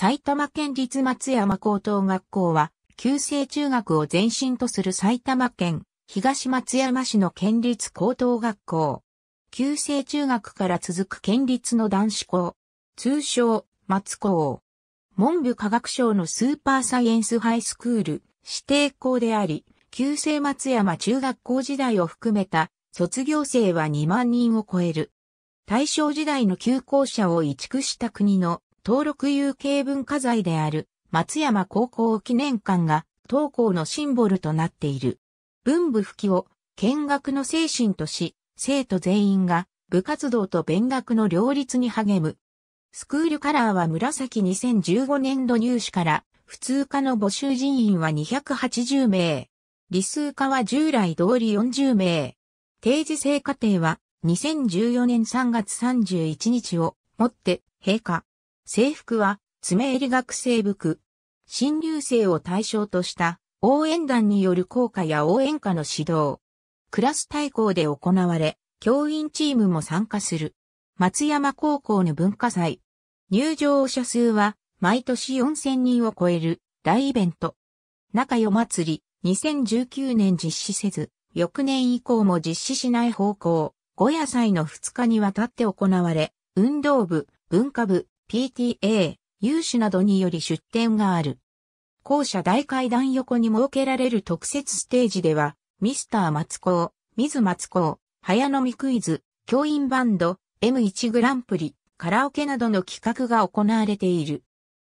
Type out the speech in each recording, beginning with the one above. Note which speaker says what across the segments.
Speaker 1: 埼玉県立松山高等学校は、旧制中学を前身とする埼玉県東松山市の県立高等学校。旧制中学から続く県立の男子校。通称、松校。文部科学省のスーパーサイエンスハイスクール指定校であり、旧制松山中学校時代を含めた卒業生は2万人を超える。大正時代の休校者を移築した国の登録有形文化財である松山高校記念館が登校のシンボルとなっている。文部復きを見学の精神とし、生徒全員が部活動と勉学の両立に励む。スクールカラーは紫2015年度入試から普通科の募集人員は280名。理数科は従来通り40名。定時制課程は2014年3月31日をもって閉課。制服は、爪襟学生服。新入生を対象とした応援団による校歌や応援歌の指導。クラス対抗で行われ、教員チームも参加する。松山高校の文化祭。入場者数は毎年4000人を超える大イベント。中夜祭り、2019年実施せず、翌年以降も実施しない方向、五夜祭の2日にわたって行われ、運動部、文化部、PTA、有志などにより出展がある。校舎大階段横に設けられる特設ステージでは、ミスター松高、ミズ松高、早飲みクイズ、教員バンド、M1 グランプリ、カラオケなどの企画が行われている。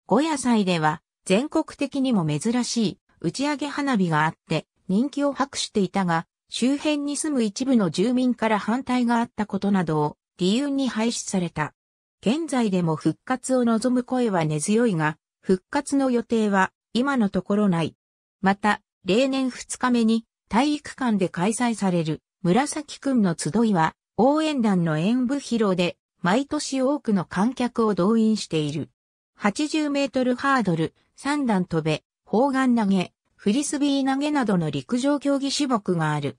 Speaker 1: 五夜祭では、全国的にも珍しい打ち上げ花火があって人気を博していたが、周辺に住む一部の住民から反対があったことなどを理由に廃止された。現在でも復活を望む声は根強いが、復活の予定は今のところない。また、例年2日目に体育館で開催される紫くんの集いは応援団の演舞披露で毎年多くの観客を動員している。80メートルハードル、3段飛べ、砲丸投げ、フリスビー投げなどの陸上競技種目がある。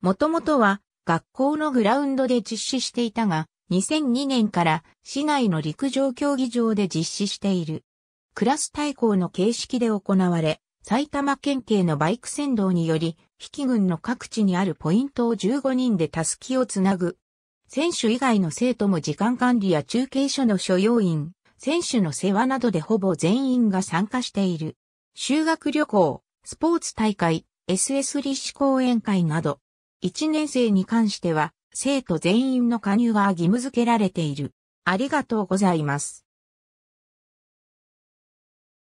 Speaker 1: もともとは学校のグラウンドで実施していたが、2002年から市内の陸上競技場で実施している。クラス対抗の形式で行われ、埼玉県警のバイク先導により、引き軍の各地にあるポイントを15人でたすきをつなぐ。選手以外の生徒も時間管理や中継所の所要員、選手の世話などでほぼ全員が参加している。修学旅行、スポーツ大会、SS 立志講演会など、1年生に関しては、生徒全員の加入は義務付けられている。ありがとうございます。